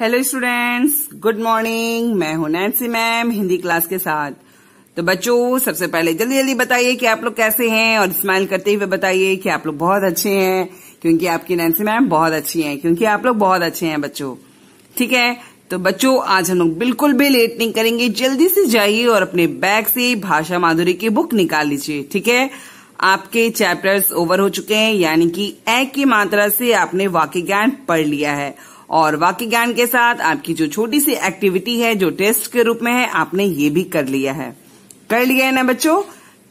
hello students good morning मैं हूं Nancy ma'am Hindi class के साथ तो बच्चों सबसे पहले जल्दी जल्दी बताइए कि आप लोग कैसे हैं और स्माइल करते हुए बताइए कि आप लोग बहुत अच्छे हैं क्योंकि आपकी नैन्सी मैम बहुत अच्छी हैं क्योंकि आप लोग बहुत अच्छे हैं बच्चों ठीक है तो बच्चों आज हम लोग बिल्कुल भी लेट नहीं करेंगे जल्दी से जाइए और अपने बैग से भाषा माधुरी की बुक निकाल लीजिए ठीक है आपके चैप्टर्स ओवर हो चुके हैं यानी कि ए की मात्रा से आपने वाक्य ज्ञान पढ़ लिया है और वाक्य ज्ञान के साथ आपकी जो छोटी सी एक्टिविटी है जो टेस्ट के रूप में है आपने ये भी कर लिया है कर लिया है ना बच्चों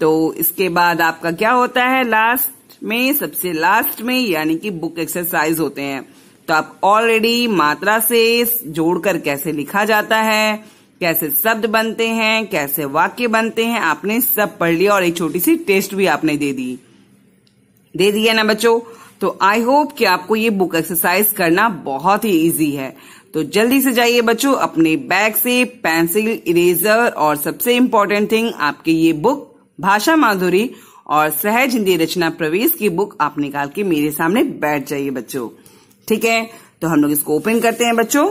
तो इसके बाद आपका क्या होता है लास्ट में सबसे लास्ट में यानी कि बुक एक्सरसाइज होते हैं तो आप ऑलरेडी मात्रा से जोड़कर कैसे लिखा जाता है कैसे शब्द बनते हैं कैसे वाक्य बनते हैं आपने सब पढ़ लिया और एक छोटी सी टेस्ट भी आपने दे दी दे दिया ना बच्चों तो आई होप कि आपको ये बुक एक्सरसाइज करना बहुत ही इजी है तो जल्दी से जाइए बच्चों अपने बैग से पेंसिल इरेजर और सबसे इम्पोर्टेंट थिंग आपके ये बुक भाषा माधुरी और सहज हिंदी रचना प्रवेश की बुक आप निकाल के मेरे सामने बैठ जाइए बच्चों ठीक है तो हम लोग इसको ओपन करते हैं बच्चों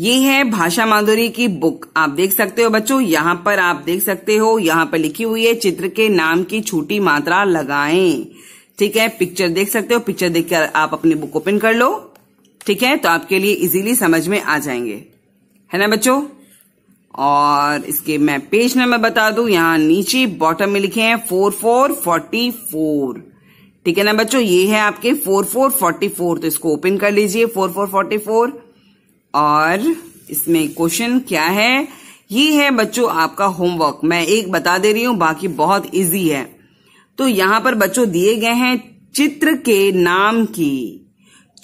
ये है भाषा माधुरी की बुक आप देख सकते हो बच्चों यहाँ पर आप देख सकते हो यहाँ पर लिखी हुई है चित्र के नाम की छोटी मात्रा लगाएं ठीक है पिक्चर देख सकते हो पिक्चर देखकर आप अपनी बुक ओपन कर लो ठीक है तो आपके लिए इजीली समझ में आ जाएंगे है ना बच्चों और इसके मैं पेज नंबर बता दू यहां नीचे बॉटम में लिखे हैं फोर फोर फोर्टी फोर ठीक है ना बच्चों ये है आपके फोर फोर फोर्टी फोर तो इसको ओपन कर लीजिए फोर फोर फोर्टी फोर और इसमें क्वेश्चन क्या है ये है बच्चों आपका होमवर्क मैं एक बता दे रही हूं बाकी बहुत इजी है तो यहां पर बच्चों दिए गए हैं चित्र के नाम की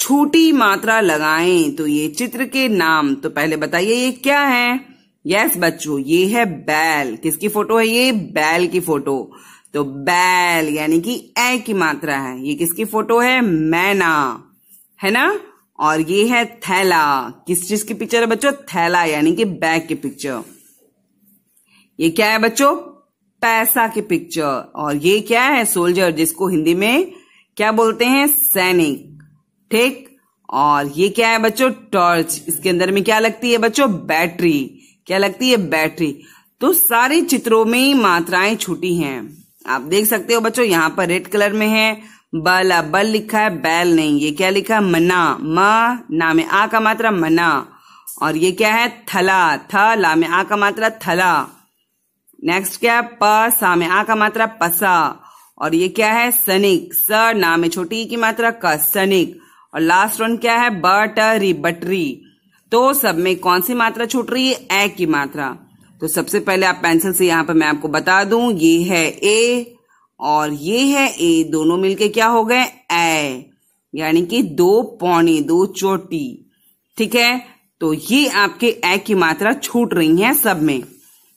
छोटी मात्रा लगाएं तो ये चित्र के नाम तो पहले बताइए ये क्या है यस बच्चों ये है बैल किसकी फोटो है ये बैल की फोटो तो बैल यानी कि ए की मात्रा है ये किसकी फोटो है मैना है ना और ये है थैला किस चीज की पिक्चर है बच्चों थैला यानी कि बैग की पिक्चर ये क्या है बच्चों पैसा की पिक्चर और ये क्या है सोल्जर जिसको हिंदी में क्या बोलते हैं सैनिक ठीक और ये क्या है बच्चों टॉर्च इसके अंदर में क्या लगती है बच्चों बैटरी क्या लगती है बैटरी तो सारे चित्रों में मात्राएं छूटी हैं आप देख सकते हो बच्चों यहाँ पर रेड कलर में है बल बल लिखा है बैल नहीं ये क्या लिखा है मना म नाम आ का मात्रा मना और ये क्या है थला थ ला में आ का मात्रा थला नेक्स्ट क्या है प सा में आ का मात्रा पसा और ये क्या है सनिक स ना में छोटी की मात्रा क सनिक और लास्ट वन क्या है बटरी बटरी तो सब में कौन सी मात्रा छूट रही है ए की मात्रा तो सबसे पहले आप पेंसिल से यहां पर मैं आपको बता दूं ये है ए और ये है ए दोनों मिलके क्या हो गए ए यानी कि दो पौनी दो चोटी ठीक है तो ये आपके ए की मात्रा छूट रही है सब में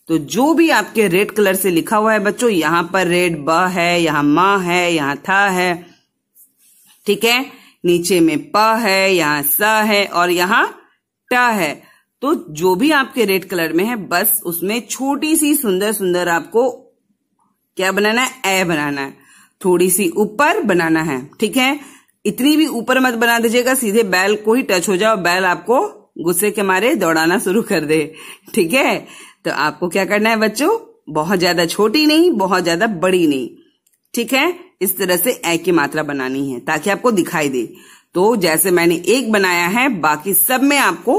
तो जो भी आपके रेड कलर से लिखा हुआ है बच्चों यहां पर रेड ब है यहां म है यहां था है ठीक है नीचे में प है यहां स है और यहां ट है तो जो भी आपके रेड कलर में है बस उसमें छोटी सी सुंदर सुंदर आपको क्या बनाना है ए बनाना है थोड़ी सी ऊपर बनाना है ठीक है इतनी भी ऊपर मत बना दीजिएगा सीधे बैल को ही टच हो जाओ बैल आपको गुस्से के मारे दौड़ाना शुरू कर दे ठीक है तो आपको क्या करना है बच्चों बहुत ज्यादा छोटी नहीं बहुत ज्यादा बड़ी नहीं ठीक है इस तरह से ए की मात्रा बनानी है ताकि आपको दिखाई दे तो जैसे मैंने एक बनाया है बाकी सब में आपको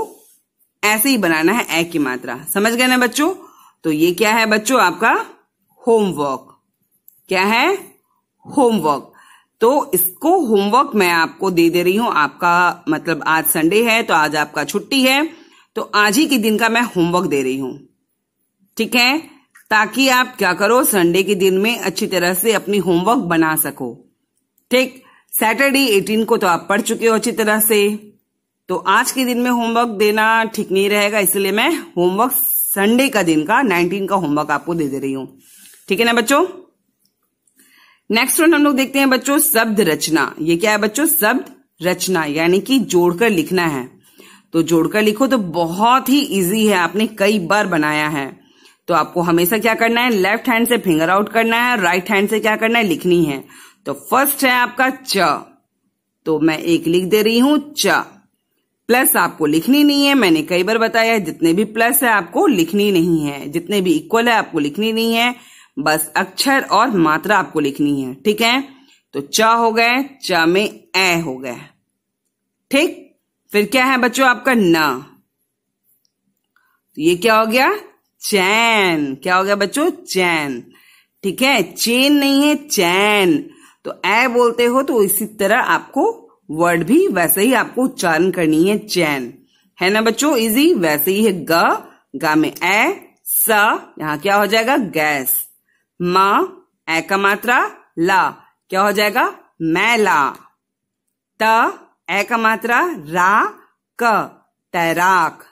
ऐसे ही बनाना है ए की मात्रा समझ गए ना बच्चों तो ये क्या है बच्चों आपका होमवर्क क्या है होमवर्क तो इसको होमवर्क मैं आपको दे दे रही हूं आपका मतलब आज संडे है तो आज आपका छुट्टी है तो आज ही के दिन का मैं होमवर्क दे रही हूं ठीक है ताकि आप क्या करो संडे के दिन में अच्छी तरह से अपनी होमवर्क बना सको ठीक सैटरडे एटीन को तो आप पढ़ चुके हो अच्छी तरह से तो आज के दिन में होमवर्क देना ठीक नहीं रहेगा इसलिए मैं होमवर्क संडे का दिन का नाइनटीन का होमवर्क आपको दे दे रही हूं ठीक है ना बच्चों नेक्स्ट वन हम लोग देखते हैं बच्चों शब्द रचना ये क्या है बच्चों शब्द रचना यानी कि जोड़कर लिखना है तो जोड़कर लिखो तो बहुत ही इजी है आपने कई बार बनाया है तो आपको हमेशा क्या करना है लेफ्ट हैंड से फिंगर आउट करना है राइट हैंड से क्या करना है लिखनी है तो फर्स्ट है आपका च तो मैं एक लिख दे रही हूं च प्लस आपको लिखनी नहीं है मैंने कई बार बताया जितने भी प्लस है आपको लिखनी नहीं है जितने भी इक्वल है आपको लिखनी नहीं है बस अक्षर और मात्रा आपको लिखनी है ठीक है तो च हो गए च में ए हो गए ठीक फिर क्या है बच्चों आपका न तो ये क्या हो गया चैन क्या हो गया बच्चों चैन ठीक है चेन नहीं है चैन तो ए बोलते हो तो इसी तरह आपको वर्ड भी वैसे ही आपको उच्चारण करनी है चैन है ना बच्चों इजी वैसे ही है ग गा में ए स यहाँ क्या हो जाएगा गैस म ए का मात्रा ला क्या हो जाएगा मैला त ए का मात्रा रा क तैराक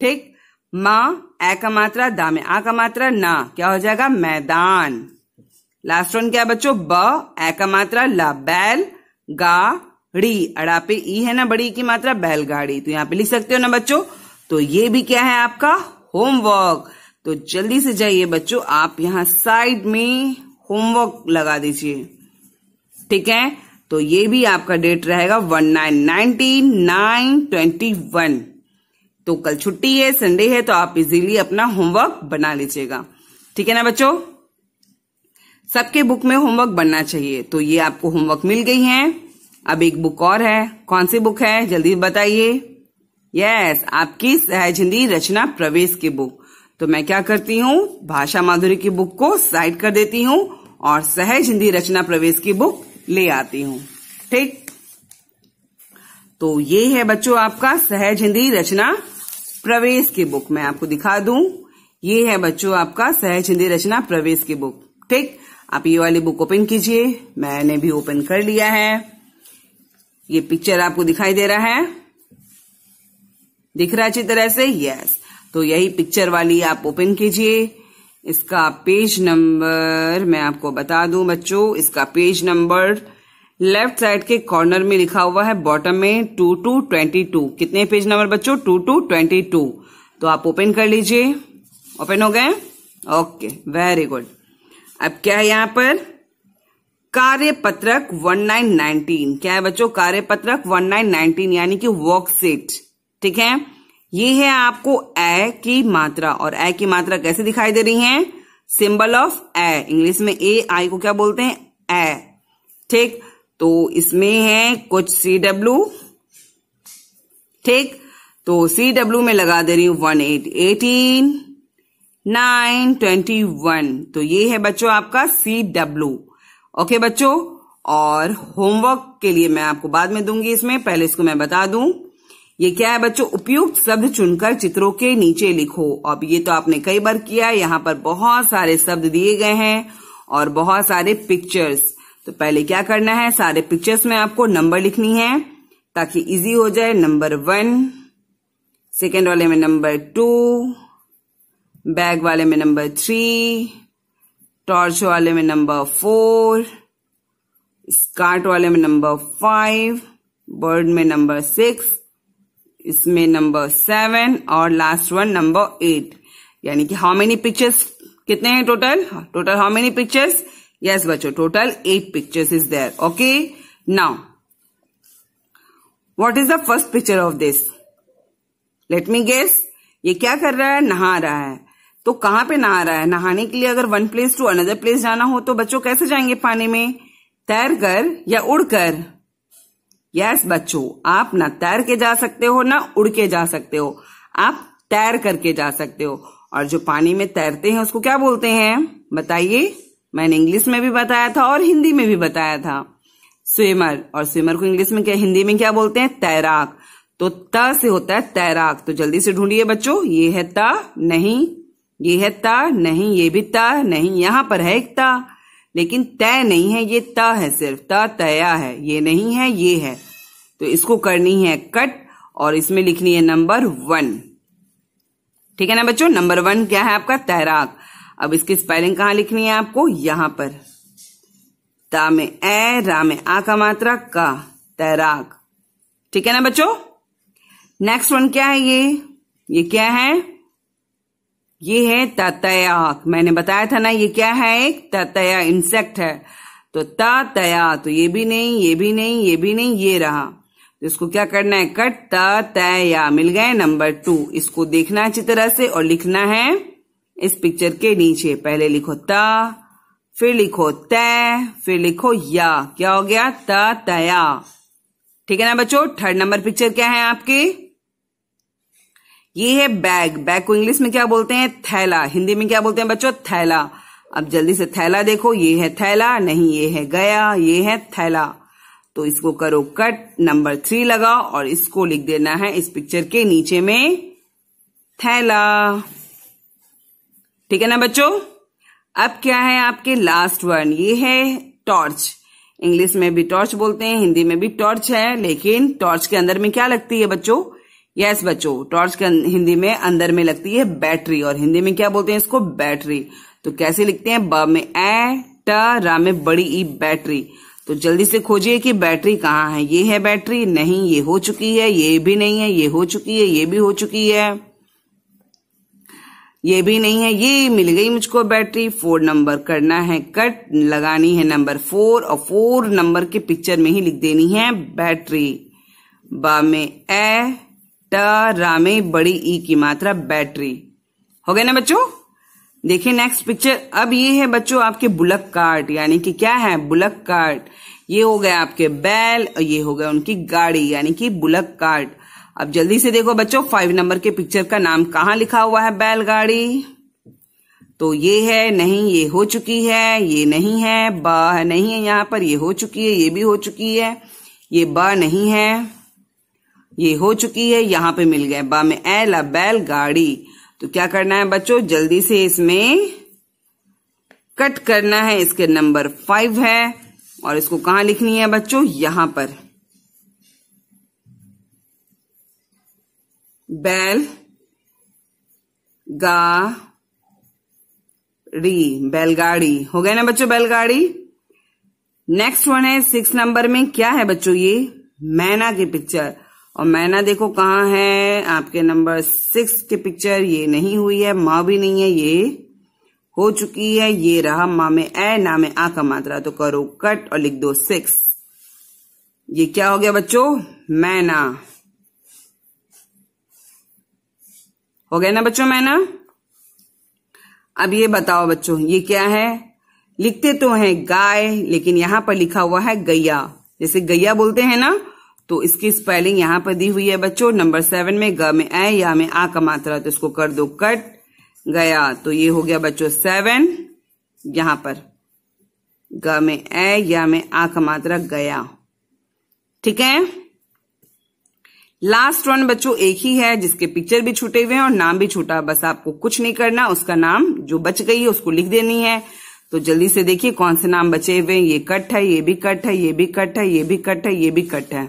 ठीक मा ए का मात्रा दा में आ का मात्रा ना क्या हो जाएगा मैदान लास्ट वन क्या बच्चों ब ए का मात्रा ला बैल गाड़ी अड़ा पे ई है ना बड़ी की मात्रा बैलगाड़ी तो यहाँ पे लिख सकते हो ना बच्चों तो ये भी क्या है आपका होमवर्क तो जल्दी से जाइए बच्चों आप यहाँ साइड में होमवर्क लगा दीजिए ठीक है तो ये भी आपका डेट रहेगा one nine nineteen nine twenty one तो कल छुट्टी है संडे है तो आप इजीली अपना होमवर्क बना लीजिएगा ठीक है ना बच्चों सबके बुक में होमवर्क बनना चाहिए तो ये आपको होमवर्क मिल गई है अब एक बुक और है कौन सी बुक है जल्दी बताइए यस आपकी सहज हिंदी रचना प्रवेश की बुक तो मैं क्या करती हूँ भाषा माधुरी की बुक को साइड कर देती हूँ और सहज हिंदी रचना प्रवेश की बुक ले आती हूँ ठीक तो ये है बच्चों आपका सहज हिंदी रचना प्रवेश की बुक मैं आपको दिखा दू ये है बच्चों आपका सहज हिंदी रचना प्रवेश की बुक ठीक आप ये वाली बुक ओपन कीजिए मैंने भी ओपन कर लिया है ये पिक्चर आपको दिखाई दे रहा है दिख रहा अच्छी तरह से यस तो यही पिक्चर वाली आप ओपन कीजिए इसका पेज नंबर मैं आपको बता दूं बच्चों इसका पेज नंबर लेफ्ट साइड के कॉर्नर में लिखा हुआ है बॉटम में टू टू ट्वेंटी टू कितने पेज नंबर बच्चों टू टू ट्वेंटी टू तो आप ओपन कर लीजिए ओपन हो गए ओके वेरी गुड अब क्या है यहां पर कार्य पत्रक वन नाइन नाइनटीन क्या है बच्चों कार्य पत्रक वन नाइन नाइनटीन यानी कि वर्कशीट ठीक है ये है आपको ए की मात्रा और ए की मात्रा कैसे दिखाई दे रही है सिंबल ऑफ ए इंग्लिश में ए आई को क्या बोलते हैं ए ठीक तो इसमें है कुछ सी डब्ल्यू ठीक तो सी डब्ल्यू में लगा दे रही हूं one eight eighteen nine twenty one तो ये है बच्चों आपका सी डब्ल्यू ओके बच्चों और होमवर्क के लिए मैं आपको बाद में दूंगी इसमें पहले इसको मैं बता दूं ये क्या है बच्चों उपयुक्त शब्द चुनकर चित्रों के नीचे लिखो अब ये तो आपने कई बार किया यहां पर बहुत सारे शब्द दिए गए हैं और बहुत सारे पिक्चर्स तो पहले क्या करना है सारे पिक्चर्स में आपको नंबर लिखनी है ताकि इजी हो जाए नंबर वन सेकेंड वाले में नंबर टू बैग वाले में नंबर थ्री टॉर्च वाले में नंबर फोर स्कार्ट वाले में नंबर फाइव बर्ड में नंबर सिक्स इसमें नंबर सेवन और लास्ट वन नंबर एट यानी कि हाउ मेनी पिक्चर्स कितने हैं total total how many pictures yes बच्चो total eight pictures is there okay now what is the first picture of this let me guess ये क्या कर रहा है नहा रहा है तो कहां पे नहा रहा है नहाने के लिए अगर one place to another place जाना हो तो बच्चों कैसे जाएंगे पानी में तैर कर या उड़कर यस yes, बच्चों आप ना तैर के जा सकते हो ना उड़ के जा सकते हो आप तैर करके जा सकते हो और जो पानी में तैरते हैं उसको क्या बोलते हैं बताइए मैंने इंग्लिश में भी बताया था और हिंदी में भी बताया था स्विमर और स्विमर को इंग्लिश में क्या हिंदी में क्या बोलते हैं तैराक तो त से होता है तैराक तो जल्दी से ढूंढिए बच्चों ये है त नहीं ये है त नहीं ये भी त नहीं यहां पर है एक त लेकिन तय नहीं है ये त है सिर्फ त तया है ये नहीं है ये है तो इसको करनी है कट और इसमें लिखनी है नंबर वन ठीक है ना बच्चों नंबर वन क्या है आपका तैराक अब इसकी स्पेलिंग कहाँ लिखनी है आपको यहां पर ता में ए रा में आ का मात्रा का तैराक ठीक है ना बच्चों नेक्स्ट वन क्या है ये ये क्या है ये है ततयाक मैंने बताया था ना ये क्या है एक ततया इंसेक्ट है तो ततया तो ये भी नहीं ये भी नहीं ये भी नहीं ये रहा तो इसको क्या करना है कट ततया मिल गए नंबर टू इसको देखना अच्छी तरह से और लिखना है इस पिक्चर के नीचे पहले लिखो त फिर लिखो तय फिर लिखो या क्या हो गया त तया ठीक है ना बच्चों थर्ड नंबर पिक्चर क्या है आपके ये है बैग बैग को इंग्लिश में क्या बोलते हैं थैला हिंदी में क्या बोलते हैं बच्चों थैला अब जल्दी से थैला देखो ये है थैला नहीं ये है गया ये है थैला तो इसको करो कट नंबर थ्री लगाओ और इसको लिख देना है इस पिक्चर के नीचे में थैला ठीक है ना बच्चों अब क्या है आपके लास्ट वर्ड ये है टॉर्च इंग्लिश में भी टॉर्च बोलते हैं हिंदी में भी टॉर्च है लेकिन टॉर्च के अंदर में क्या लगती है बच्चों यस yes, बच्चों टॉर्च के अं-, हिंदी में अंदर में लगती है बैटरी और हिंदी में क्या बोलते हैं इसको बैटरी तो कैसे लिखते हैं ब में ए ट रा में बड़ी ई बैटरी तो जल्दी से खोजिए कि बैटरी कहाँ है ये है बैटरी नहीं ये हो चुकी है ये भी नहीं है ये हो चुकी है ये भी हो चुकी है ये भी नहीं है ये मिल गई मुझको बैटरी फोर नंबर करना है कट लगानी है नंबर फोर और फोर नंबर के पिक्चर में ही लिख देनी है बैटरी बा में ए ट रा में बड़ी ई की मात्रा बैटरी हो गया ना बच्चों देखिए नेक्स्ट पिक्चर अब ये है बच्चों आपके बुलक कार्ट यानी कि क्या है बुलक कार्ट ये हो गया आपके बैल और ये हो गया उनकी गाड़ी यानी कि बुलक कार्ट अब जल्दी से देखो बच्चों फाइव नंबर के पिक्चर का नाम कहाँ लिखा हुआ है बैलगाड़ी तो ये है नहीं ये हो चुकी है ये नहीं है ब नहीं है यहाँ पर ये हो चुकी है ये भी हो चुकी है ये ब नहीं है ये हो चुकी है यहाँ पे मिल गया बा में एल बैल गाड़ी तो क्या करना है बच्चों जल्दी से इसमें कट करना है इसके नंबर फाइव है और इसको कहाँ लिखनी है बच्चों यहाँ पर बैल गा री बैलगाड़ी हो गए ना बच्चों बैलगाड़ी नेक्स्ट वन है सिक्स नंबर में क्या है बच्चों ये मैना की पिक्चर और मैना देखो कहाँ है आपके नंबर सिक्स की पिक्चर ये नहीं हुई है माँ भी नहीं है ये हो चुकी है ये रहा माँ में ए ना में आ का मात्रा तो करो कट और लिख दो सिक्स ये क्या हो गया बच्चों मैना हो गया ना बच्चों ना अब ये बताओ बच्चों ये क्या है लिखते तो है गाय लेकिन यहां पर लिखा हुआ है गैया जैसे गैया बोलते हैं ना तो इसकी स्पेलिंग यहां पर दी हुई है बच्चों नंबर सेवन में ग में ए या में आ का मात्रा तो इसको कर दो कट गया तो ये हो गया बच्चों सेवन यहां पर ग में ए या में आ का मात्रा गया ठीक है लास्ट वन बच्चों एक ही है जिसके पिक्चर भी छूटे हुए हैं और नाम भी छूटा बस आपको कुछ नहीं करना उसका नाम जो बच गई है उसको लिख देनी है तो जल्दी से देखिए कौन से नाम बचे हुए हैं ये कट है ये भी कट है ये भी कट है ये भी कट है ये भी कट है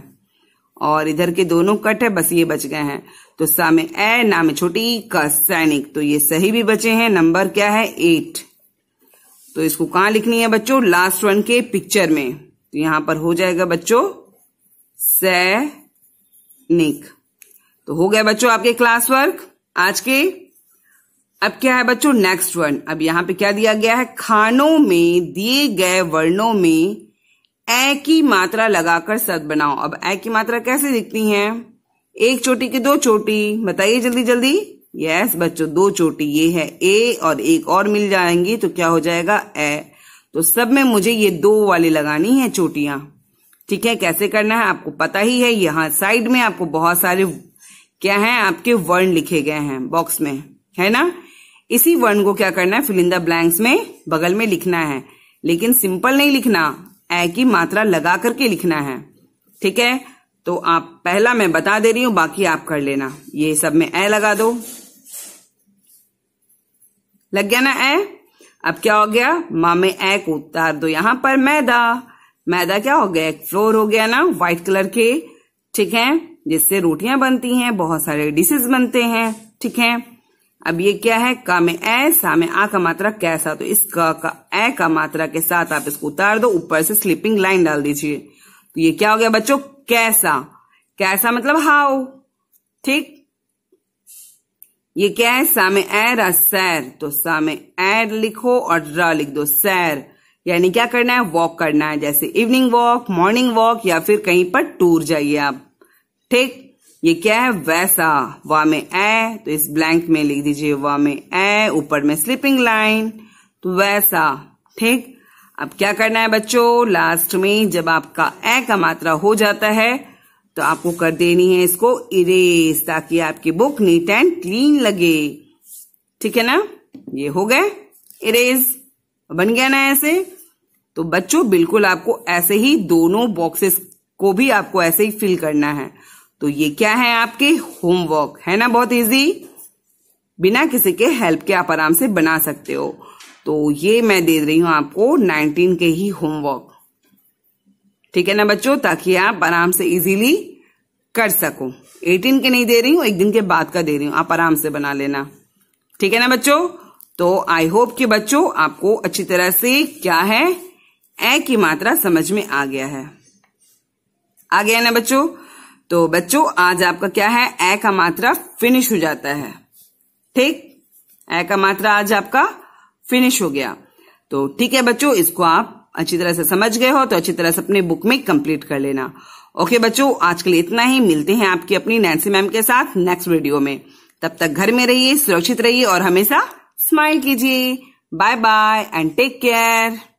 और इधर के दोनों कट है बस ये बच गए हैं तो सामे में ए नाम छोटी क सैनिक तो ये सही भी बचे हैं नंबर क्या है एट तो इसको कहां लिखनी है बच्चों लास्ट वन के पिक्चर में तो यहां पर हो जाएगा बच्चों सै नेक तो हो गया बच्चों आपके क्लास वर्क आज के अब क्या है बच्चों नेक्स्ट वर्ण अब यहां पे क्या दिया गया है खानों में दिए गए वर्णों में ए की मात्रा लगाकर शब्द बनाओ अब ए की मात्रा कैसे दिखती है एक चोटी की दो चोटी बताइए जल्दी जल्दी यस बच्चों दो चोटी ये है ए और एक और मिल जाएंगी तो क्या हो जाएगा ए तो सब में मुझे ये दो वाली लगानी है चोटियां ठीक है कैसे करना है आपको पता ही है यहाँ साइड में आपको बहुत सारे क्या है आपके वर्ण लिखे गए हैं बॉक्स में है ना इसी वर्ण को क्या करना है फिलिंदा ब्लैंक्स में बगल में लिखना है लेकिन सिंपल नहीं लिखना ए की मात्रा लगा करके लिखना है ठीक है तो आप पहला मैं बता दे रही हूं बाकी आप कर लेना ये सब में ए लगा दो लग गया ना ए अब क्या हो गया माँ में ए को उतार दो यहां पर मैदा मैदा क्या हो गया फ्लोर हो गया ना व्हाइट कलर के ठीक है जिससे रोटियां बनती हैं बहुत सारे डिशेज बनते हैं ठीक है अब ये क्या है का में ए सा में आ का मात्रा कैसा तो इस का, का ए का मात्रा के साथ आप इसको उतार दो ऊपर से स्लीपिंग लाइन डाल दीजिए तो ये क्या हो गया बच्चों कैसा कैसा मतलब हाउ ठीक ये क्या है सामे ए रा सैर तो सामे ए लिखो और रा लिख दो सैर यानी क्या करना है वॉक करना है जैसे इवनिंग वॉक मॉर्निंग वॉक या फिर कहीं पर टूर जाइए आप ठीक ये क्या है वैसा वा में ए तो इस ब्लैंक में लिख दीजिए वा में ए ऊपर में स्लिपिंग लाइन तो वैसा ठीक अब क्या करना है बच्चों लास्ट में जब आपका ए का मात्रा हो जाता है तो आपको कर देनी है इसको इरेज ताकि आपकी बुक नीट एंड क्लीन लगे ठीक है ना ये हो गए इरेज बन गया ना ऐसे तो बच्चों बिल्कुल आपको ऐसे ही दोनों बॉक्सेस को भी आपको ऐसे ही फिल करना है तो ये क्या है आपके होमवर्क है ना बहुत इजी बिना किसी के हेल्प के आप आराम से बना सकते हो तो ये मैं दे रही हूं आपको 19 के ही होमवर्क ठीक है ना बच्चों ताकि आप आराम से इजीली कर सको 18 के नहीं दे रही हूं एक दिन के बाद का दे रही हूं आप आराम से बना लेना ठीक है ना बच्चों तो आई होप कि बच्चों आपको अच्छी तरह से क्या है ए की मात्रा समझ में आ गया है आ गया ना बच्चों तो बच्चों आज आपका क्या है ए का मात्रा फिनिश हो जाता है ठीक ए का मात्रा आज आपका फिनिश हो गया तो ठीक है बच्चों इसको आप अच्छी तरह से समझ गए हो तो अच्छी तरह से अपने बुक में कंप्लीट कर लेना ओके बच्चों आज के लिए इतना ही मिलते हैं आपकी अपनी नैन्सी मैम के साथ नेक्स्ट वीडियो में तब तक घर में रहिए सुरक्षित रहिए और हमेशा स्माइल कीजिए bye bye and take care